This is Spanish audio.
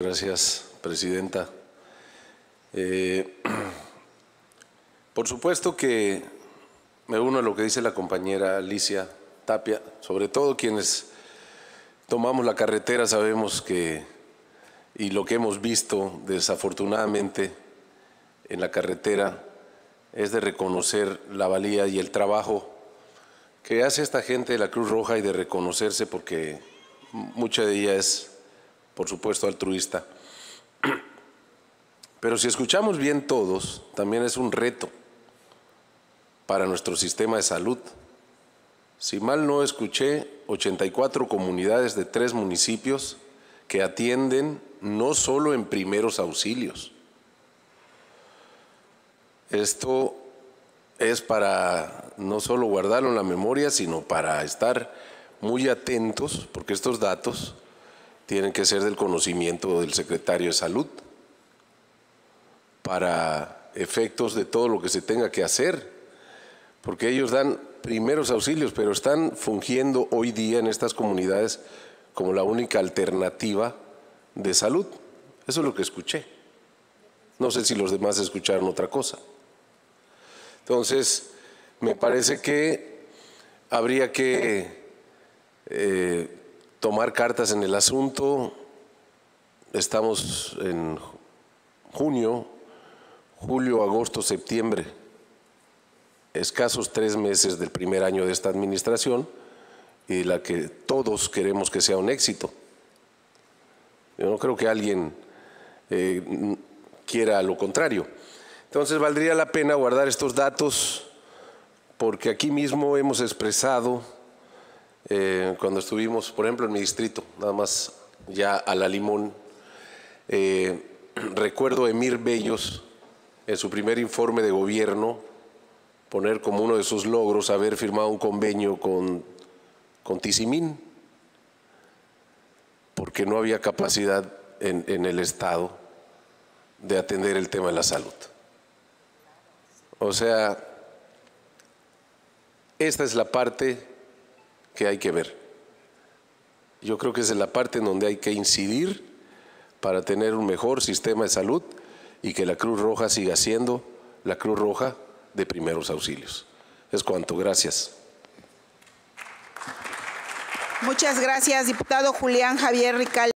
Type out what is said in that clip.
Gracias, Presidenta. Eh, por supuesto que me uno a lo que dice la compañera Alicia Tapia, sobre todo quienes tomamos la carretera sabemos que, y lo que hemos visto desafortunadamente en la carretera, es de reconocer la valía y el trabajo que hace esta gente de la Cruz Roja y de reconocerse porque mucha de ella es por supuesto altruista. Pero si escuchamos bien todos, también es un reto para nuestro sistema de salud. Si mal no escuché, 84 comunidades de tres municipios que atienden no solo en primeros auxilios. Esto es para no solo guardarlo en la memoria, sino para estar muy atentos, porque estos datos tienen que ser del conocimiento del secretario de salud para efectos de todo lo que se tenga que hacer, porque ellos dan primeros auxilios, pero están fungiendo hoy día en estas comunidades como la única alternativa de salud. Eso es lo que escuché. No sé si los demás escucharon otra cosa. Entonces, me parece que habría que eh, tomar cartas en el asunto. Estamos en junio, julio, agosto, septiembre, escasos tres meses del primer año de esta administración y la que todos queremos que sea un éxito. Yo no creo que alguien eh, quiera lo contrario. Entonces valdría la pena guardar estos datos porque aquí mismo hemos expresado eh, cuando estuvimos, por ejemplo, en mi distrito, nada más ya a la limón, eh, recuerdo a Emir Bellos en su primer informe de gobierno poner como uno de sus logros haber firmado un convenio con, con Tizimín, porque no había capacidad en, en el Estado de atender el tema de la salud. O sea, esta es la parte que hay que ver. Yo creo que esa es la parte en donde hay que incidir para tener un mejor sistema de salud y que la Cruz Roja siga siendo la Cruz Roja de primeros auxilios. Es cuanto, gracias. Muchas gracias, diputado Julián Javier Rical.